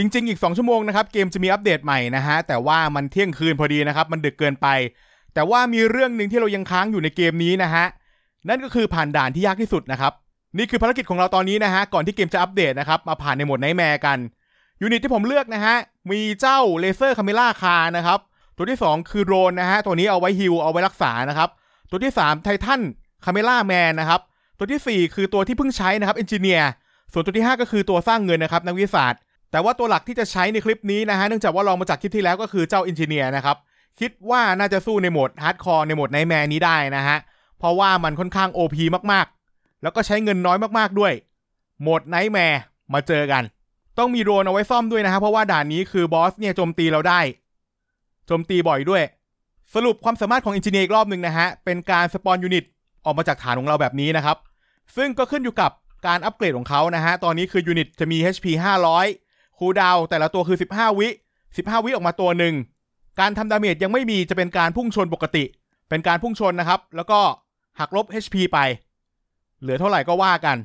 จริง ๆ อีก 2 ชั่วโมงนะครับเกมจะมีอัปเดตใหม่นะฮะแต่ว่ามันเที่ยงคืนพอดีนะครับมันดึกเกินไป แต่ว่ามีเรื่องหนึ่งที่เรายังค้างอยู่ในเกมนี้นะฮะนั่นก็คือผ่านด่านที่ยากที่สุดนะครับนี่คือภารกิจของเราตอนนี้นะฮะก่อนที่เกมจะอัปเดตนะครับมาผ่านในโหมดไนแมร์กันยูนิตที่ผมเลือกนะฮะมีเจ้าเลเซอร์คาเมล่าคานะครับตัวที่ 2 คือโดรนนะฮะตัวนี้เอาไว้ฮิลเอาไว้รักษานะครับตัวที่ 3ไททันคาเมล่าแมนนะครับตัวที่ 4 คือตัวที่เพิ่งใช้นะครับเอนจิเนียร์ส่วนตัวที่ 5 ก็คือตัวสร้างเงินนะครับนักวิทยาศาสตรแต่ว่าตัวหลักที่จะใช้ในคลิปนี้นะฮะเนื่องจากว่าลองมาจากคลิปที่แล้วก็คือเจ้าอินเจเนียร์นะครับ คิดว่าน่าจะสู้ในโหมดฮาร์ดคอร์ในโหมดไนแมนนี้ได้นะฮะเพราะว่ามันค่อนข้างโอพมากๆ แล้วก็ใช้เงินน้อยมากๆด้วย โหมดไนแมร์มาเจอกัน ต้องมีโดรนเอาไว้ซ่อมด้วยนะฮะเพราะว่าด่านนี้คือบอสเนี่ยโจมตีเราได้โจมตีบ่อยด้วย สรุปความสามารถของอินเจเนียร์อีกรอบหนึ่งนะฮะเป็นการสปอนยูนิตออกมาจากฐานของเราแบบนี้นะครับซึ่งก็ขึ้นอยู่กับการอัปเกรดของเขานะฮะตอนนี้คือยูนิตจะมี HP 500คูดาวแต่ละตัวคือ 15 วิ15 วิออกมาตัวหนึ่ง การทำดาเมจยังไม่มีจะเป็นการพุ่งชนปกติ เป็นการพุ่งชนนะครับ แล้วก็หักลบ HP ไป เหลือเท่าไหร่ก็ว่ากัน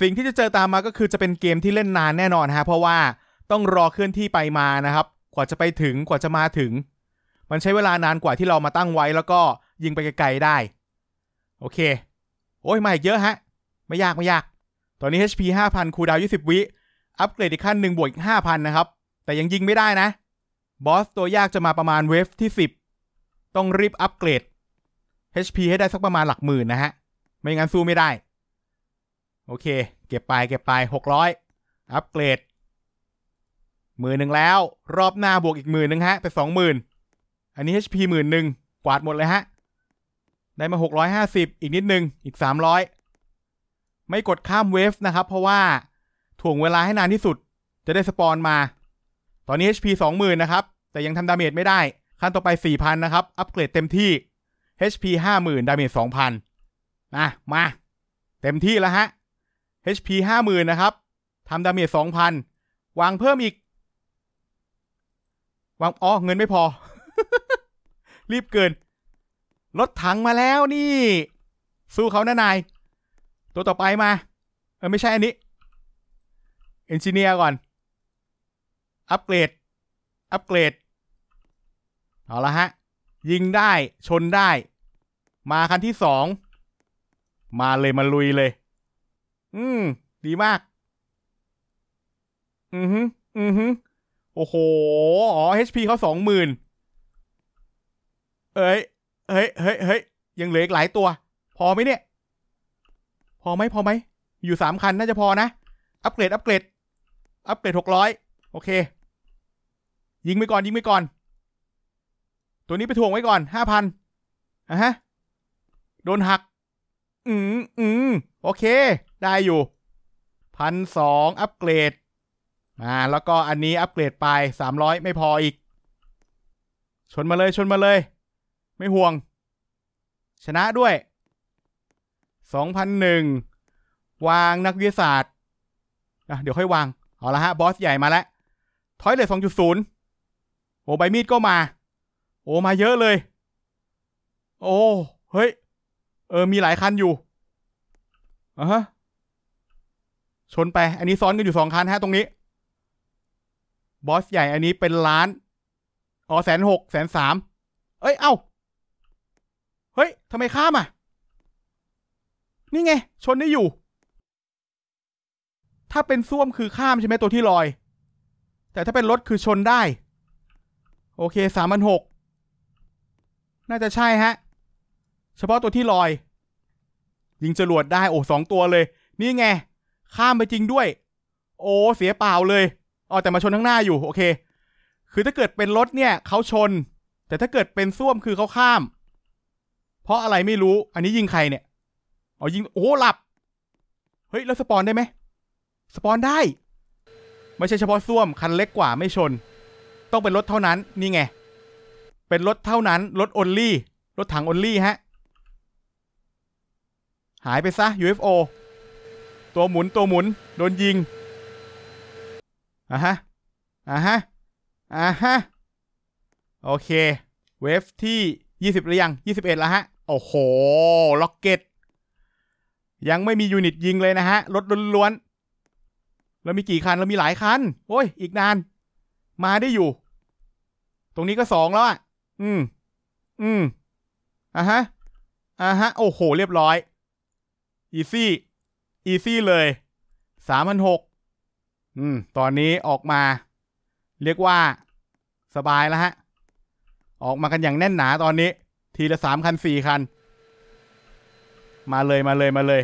สิ่งที่จะเจอตามมาก็คือจะเป็นเกมที่เล่นนานแน่นอนฮะ เพราะว่าต้องรอเคลื่อนที่ไปมานะครับ กว่าจะไปถึงกว่าจะมาถึง มันใช้เวลานานกว่าที่เรามาตั้งไว้ แล้วก็ยิงไปไกลๆได้ โอเค โอ้ยมาอีกเยอะฮะ ไม่ยากไม่ยาก ตอนนี้ HP 5,000คูดาว20วิอัปเกรดอีกขั้นหนึ่งบวกอีกห้าพันนะครับ แต่ยังยิงไม่ได้นะ บอสตัวยากจะมาประมาณเวฟที่สิบต้องรีบอัปเกรด HP ให้ได้สักประมาณหลักหมื่นนะฮะไม่งั้นสู้ไม่ได้ โอเค เก็บไปเก็บไปหกร้อยอัปเกรดหมื่นหนึ่งแล้ว รอบหน้าบวกอีกหมื่นหนึ่งฮะไปสองหมื่นอันนี้ HP หมื่นหนึ่งกวาดหมดเลยฮะได้มาหกร้อยห้าสิบอีกนิดหนึ่งอีกสามร้อยไม่กดข้ามเวฟนะครับ เพราะว่าถ่วงเวลาให้นานที่สุดจะได้สปอนมา ตอนนี้ HP 20,000 นะครับ แต่ยังทำดาเมจไม่ได้ ขั้นต่อไป 4,000 นะครับ อัปเกรดเต็มที่ HP 50,000 ดาเมจ2,000นะมา เต็มที่แล้วฮะ HP 50,000 นะครับทำดาเมจ2,000 วางเพิ่มอีก วางอ๋อเงินไม่พอ รีบเกินรถถังมาแล้วนี่ สู้เขาหน่านายตัวต่อไปมาเออไม่ใช่อันนี้เอนจิเนียร์ก่อน อัปเกรด อัปเกรด เอาละฮะ ยิงได้ ชนได้ มาคันที่สอง มาเลย มาลุยเลย อืม ดีมาก อือฮึอือฮึโอ้โห อ๋อ HP เขาสองหมื่นเอ้ย เฮ้ย เฮ้ย เฮ้ย ยังเหลืออีกหลายตัว พอไหมเนี่ย พอไหม พอไหม อยู่สามคัน น่าจะพอนะ อัปเกรด อัปเกรดอัปเกรดหกร้อยโอเค ยิงไปก่อนยิงไปก่อน ตัวนี้ไปถ่วงไว้ก่อน ห้าพันอ่ะฮะโดนหัก อืมอืมโอเค ได้อยู่ พันสอง อัปเกรด อ่าแล้วก็อันนี้อัปเกรดไปสามร้อยไม่พออีก ชนมาเลยชนมาเลย ไม่ห่วง ชนะด้วยสองพันหนึ่งวางนักวิทยาศาสตร์อ่ะเดี๋ยวค่อยวางเอาละฮะ บอสใหญ่มาแล้วทอยเลยสองจุดศูนย์โอ้ใบมีดก็มา โอ้มาเยอะเลย โอ้เฮ้ย เออมีหลายคันอยู่อ่ะฮะ ชนไป อันนี้ซ้อนกันอยู่สองคันฮะตรงนี้ บอสใหญ่อันนี้เป็นล้านอ๋อแสนหกแสนสาม เอ้ยเอ้าเฮ้ยทำไมข้ามอ่ะ นี่ไง ชนได้อยู่ถ้าเป็นซ่วมคือข้ามใช่ไหมตัวที่ลอย แต่ถ้าเป็นรถคือชนได้ โอเคสามพันหก น่าจะใช่ฮะ เฉพาะตัวที่ลอย ยิงจรวดได้โอ้สองตัวเลย นี่ไง ข้ามไปจริงด้วย โอ้เสียเปล่าเลยอ๋อแต่มาชนข้างหน้าอยู่ โอเค คือถ้าเกิดเป็นรถเนี่ย เขาชน แต่ถ้าเกิดเป็นซ่วมคือเขาข้าม เพราะอะไรไม่รู้ อันนี้ยิงใครเนี่ยอ๋อยิงโอ้หลับ เฮ้ยแล้วสปอนได้ไหมสปอนได้ ไม่ใช่เฉพาะส้วมคันเล็กกว่าไม่ชน ต้องเป็นรถเท่านั้น นี่ไง เป็นรถเท่านั้น รถออนลี่รถถังออนลี่ฮะ หายไปซะ UFO ตัวหมุนตัวหมุนโดนยิงอ่ะฮะอ่ะฮะอ่ะฮะ โอเค เวฟที่ 20หรือยัง 21 แล้วฮะ โอ้โหล็อกเก็ตยังไม่มียูนิตยิงเลยนะฮะ รถล้วนเรามีกี่คันเรามีหลายคันโอ้ยอีกนาน มาได้อยู่ ตรงนี้ก็สองแล้วอ่ะ อืม อืมอ่ะฮะอ่ะฮะ โอ้โหเรียบร้อยอีซี่อีซี่เลยสามพันหกอืม ตอนนี้ออกมา เรียกว่าสบายแล้วฮะออกมากันอย่างแน่นหนาตอนนี้ ทีละสามคันสี่คัน มาเลยมาเลยมาเลย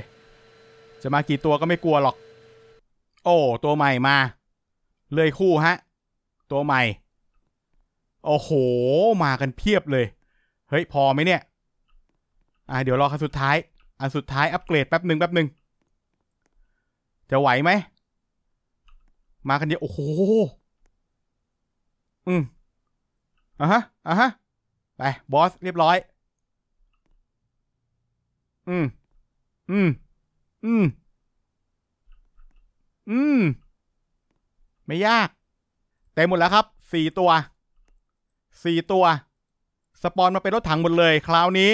จะมากี่ตัวก็ไม่กลัวหรอกโอ้ ตัวใหม่มา เลยคู่ฮะ ตัวใหม่ โอ้โห มากันเพียบเลย เฮ้ย พอไหมเนี่ย อ่าเดี๋ยวรอคันสุดท้ายอันสุดท้ายอัปเกรดแป๊บหนึ่งแป๊บหนึ่งจะไหวไหม มากันเยอะโอ้โห อืมอ่ะฮะอ่ะฮะ ไป บอสเรียบร้อย อืม อืม อืมอืม ไม่ยาก เต็มหมดแล้วครับสี่ตัวสี่ตัว สปอนมาเป็นรถถังหมดเลยคราวนี้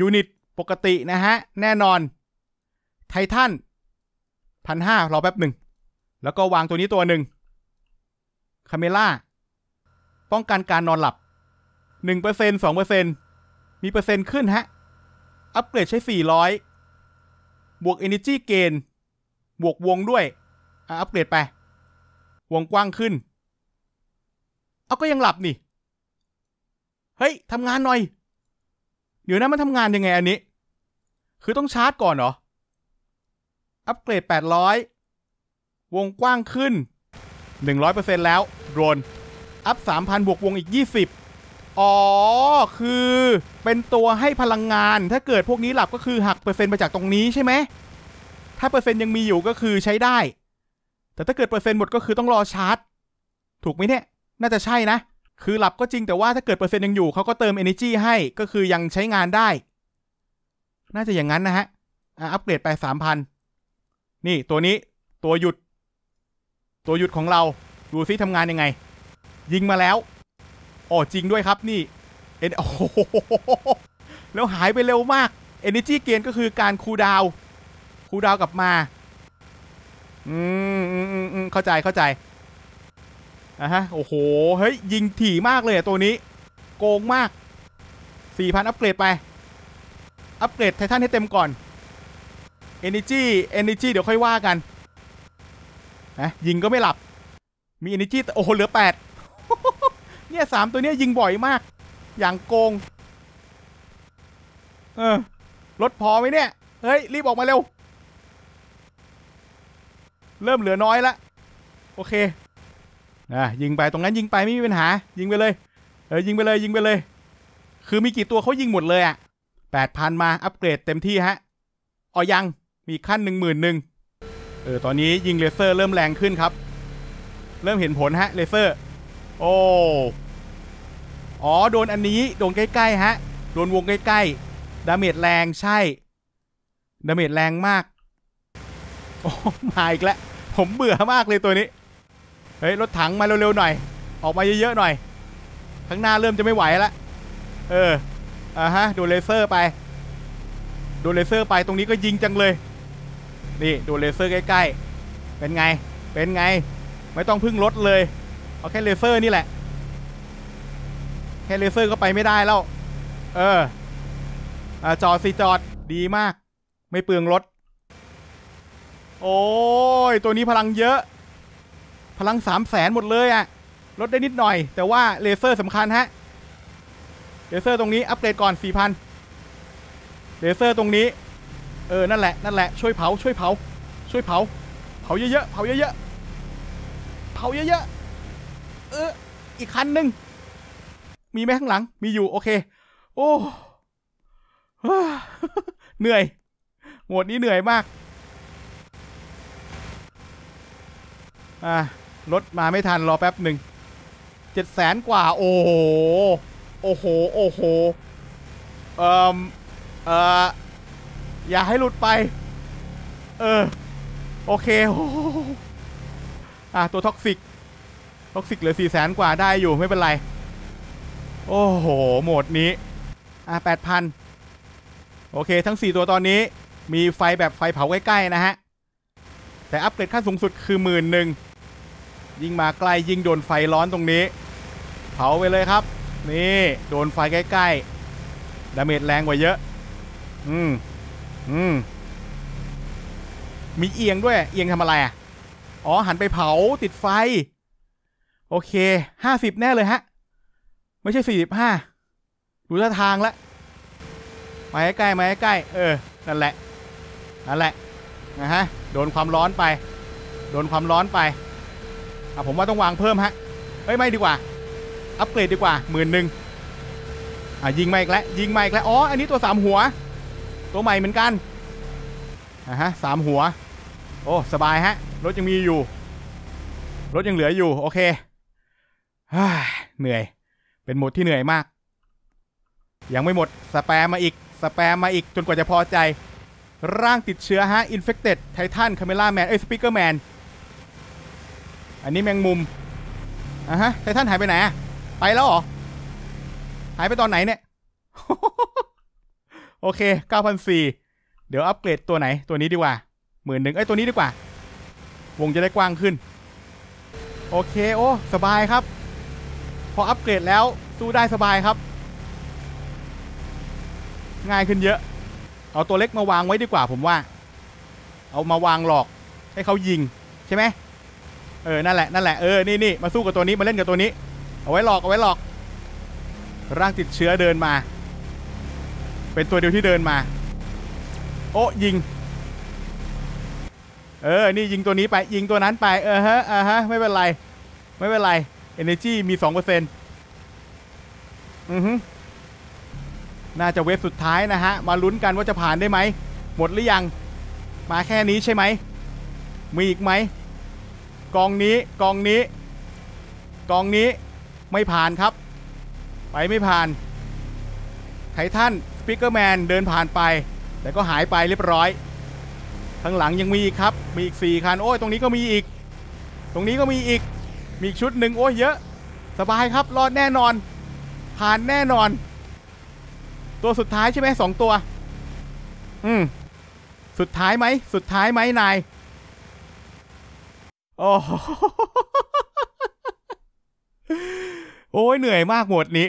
ยูนิตปกตินะฮะ แน่นอน ไททันพันห้ารอแป๊บหนึ่ง แล้วก็วางตัวนี้ตัวหนึ่งคาเมล่าป้องกันการนอนหลับหนึ่งเปอร์เซ็นสองเปอร์เซ็นมีเปอร์เซ็นต์ขึ้นฮะ อัปเกรดใช้สี่ร้อยบวก Energy เก i n บวกวงด้วยอัปเกรดไป วงกว้างขึ้น เอาก็ยังหลับนี่ เฮ้ยทำงานหน่อยเดี๋ยวนะมันทำงานยังไงอันนี้ คือต้องชาร์จก่อนเหรอ อัปเกรด 800 วงกว้างขึ้น 100%แล้วโดรน อัพ 3,000 บวกวงอีก 20 อ๋อ คือ เป็นตัวให้พลังงาน ถ้าเกิดพวกนี้หลับก็คือ หักเปอร์เซ็นต์มาจากตรงนี้ใช่ไหม ถ้าเปอร์เซ็นต์ยังมีอยู่ก็คือใช้ได้แต่ถ้าเกิดเปอร์เซ็นต์หมดก็คือต้องรอชาร์จ ถูกไหมเนี่ย น่าจะใช่นะ คือหลับก็จริงแต่ว่าถ้าเกิดเปอร์เซ็นต์ยังอยู่ เขาก็เติม energy ให้ก็คือยังใช้งานได้ น่าจะอย่างนั้นนะฮะอัปเกรดไปสามพันนี่ตัวนี้ตัวหยุด ตัวหยุดของเราดูซิทำงานยังไง ยิงมาแล้วอ๋อจริงด้วยครับนี่เอ็นโอ้แล้วหายไปเร็วมาก Energy เกนก็คือการคูดาวคูดาวกลับมาอืมอืมอืมเข้าใจเข้าใจอ่ะฮะ โอ้โห เฮ้ย ยิงถี่มากเลยตัวนี้ โกงมาก 4,000 อัพเกรดไป อัพเกรดไททันให้เต็มก่อน Energy Energy เดี๋ยวค่อยว่ากันนะยิงก็ไม่หลับ มี Energy โอ้โห เหลือ 8 เนี่ยสามตัวเนี้ยยิงบ่อยมาก อย่างโกง เออ รถพอไหมเนี่ย เฮ้ย รีบออกมาเร็วเริ่มเหลือน้อยละโอเคอ่ะยิงไปตรงนั้นยิงไปไม่มีปัญหา ยิงไปเลยเออยิงไปเลยยิงไปเลย คือมีกี่ตัวเขายิงหมดเลยอ่ะแปดพันมาอัปเกรดเต็มที่ฮะอ๋อยังมีขั้นหนึ่งหมื่นหนึ่งเออตอนนี้ยิงเลเซอร์เริ่มแรงขึ้นครับ เริ่มเห็นผลฮะเลเซอร์โอ้อ๋อโดนอันนี้โดนใกล้ ๆฮะโดนวงใกล้ ๆดาเมจแรงใช่ ดาเมจแรงมากโอ้มาอีกแล้วผมเบื่อมากเลยตัวนี้ เฮ้ยรถถังมาเร็วๆหน่อย ออกมาเยอะๆหน่อยข้างหน้าเริ่มจะไม่ไหวละ เอออ่ะฮะดูเลเซอร์ไป ดูเลเซอร์ไปตรงนี้ก็ยิงจังเลยนี่ดูเลเซอร์ใกล้ๆเป็นไง เป็นไง ไม่ต้องพึ่งรถเลย เอาแค่เลเซอร์นี่แหละ แค่เลเซอร์ก็ไปไม่ได้แล้วเอออจอดสิจอดดีมาก ไม่เปลืองรถโอ้ย ตัวนี้พลังเยอะ พลังสามแสนหมดเลยอะลดได้นิดหน่อย แต่ว่าเลเซอร์สำคัญฮะ เลเซอร์ตรงนี้อัปเกรดก่อนสี่พันเลเซอร์ตรงนี้ เออ นั่นแหละ นั่นแหละช่วยเผา ช่วยเผา ช่วยเผา เผาเยอะ เผาเยอะเผาเยอะเอออีกคันหนึ่ง มีไหมข้างหลัง มีอยู่ โอเค โอ้ เหนื่อยโหมดนี้เหนื่อยมาก่ารถมาไม่ทันรอแป๊บหนึ่งเจ็ดแสนกว่า โอ้โห โอ้โหโอ้โหเอ่อเอ่ออย่าให้หลุดไปเออโอเค โอ้่ะตัวท็อกซิก ท็อกซิกเหลือสี่แสนกว่าได้อยู่ไม่เป็นไร โอ้โหโหมดนี้อ่ะแปดพันโอเคทั้งสี่ตัวตอนนี้มีไฟแบบไฟเผาใกล้ ๆ นะฮะ แต่อัปเกรดขั้นสูงสุดคือหมื่นหนึ่งยิ่งมาใกล้ยิ่งโดนไฟร้อนตรงนี้ เผาไปเลยครับ นี่โดนไฟใกล้ ๆ ดาเมจแรงกว่าเยอะ อืม อืมมีเอียงด้วย เอียงทำอะไรอ๋อหันไปเผาติดไฟ โอเคห้าสิบแน่เลยฮะ ไม่ใช่สี่สิบห้าดูท่าทางละมาใกล้ไมาใกล้ เออ นั่นแหละ นั่นแหละนะฮะโดนความร้อนไป โดนความร้อนไปอ่ะผมว่าต้องวางเพิ่มฮะเฮ้ยไม่ดีกว่า อัปเกรดดีกว่าหมื่นหนึ่งอ่ะยิงมาอีกแล้วยิงมาอีกแล้วอ๋ออันนี้ตัวสามหัว ตัวใหม่เหมือนกันอ่ะฮะสามหัว โอ้สบายฮะ รถยังมีอยู่ รถยังเหลืออยู่ โอเค เหนื่อย เป็นหมดที่เหนื่อยมาก ยังไม่หมด สแปมมาอีก สแปมมาอีก จนกว่าจะพอใจ ร่างติดเชื้อฮะ infected titan c a m ล่ a man เอ้ยส s p เกอร์ man อันนี้แมงมุม อ่ะฮะไททันหายไปไหนอะไปแล้วเหรอ หายไปตอนไหนเนี่ย โอเค 9,004 เดี๋ยวอัปเกรดตัวไหนตัวนี้ดีกว่าหมื่นหนึ่งเอ้ยตัวนี้ดีกว่า วงจะได้กว้างขึ้น โอเคโอ้ สบายครับ พออัปเกรดแล้วสู้ได้สบายครับ ง่ายขึ้นเยอะ เอาตัวเล็กมาวางไว้ดีกว่าผมว่า เอามาวางหลอก ให้เขายิงใช่ไหมเออ นั่นแหละ นั่นแหละ เออ นี่นี่มาสู้กับตัวนี้ มาเล่นกับตัวนี้ เอาไว้หลอก เอาไว้หลอก ร่างติดเชื้อเดินมา เป็นตัวเดียวที่เดินมา โอ้ยิง เออ นี่ยิงตัวนี้ไป ยิงตัวนั้น ไป เออฮะอ่าฮะ ไม่เป็นไร ไม่เป็นไร เอเนจีมี 2%อือฮึน่าจะเวฟสุดท้ายนะฮะ มาลุ้นกันว่าจะผ่านได้ไหม หมดหรือยัง มาแค่นี้ใช่ไหม มีอีกไหมกองนี้กองนี้ กองนี้ ไม่ผ่านครับ ไปไม่ผ่าน ไททันสปิเกอร์แมนเดินผ่านไปแต่ก็หายไปเรียบร้อยข้างหลังยังมีอีกครับ มีอีก4คันโอ้ย ตรงนี้ก็มีอีก ตรงนี้ก็มีอีก มีอีกชุดหนึ่งโอ้ยเยอะสบายครับรอดแน่นอน ผ่านแน่นอน ตัวสุดท้ายใช่ไหมสองตัว อืมสุดท้ายไหมสุดท้ายไหมนายโอ้โหยเหนื่อยมากหมดนี้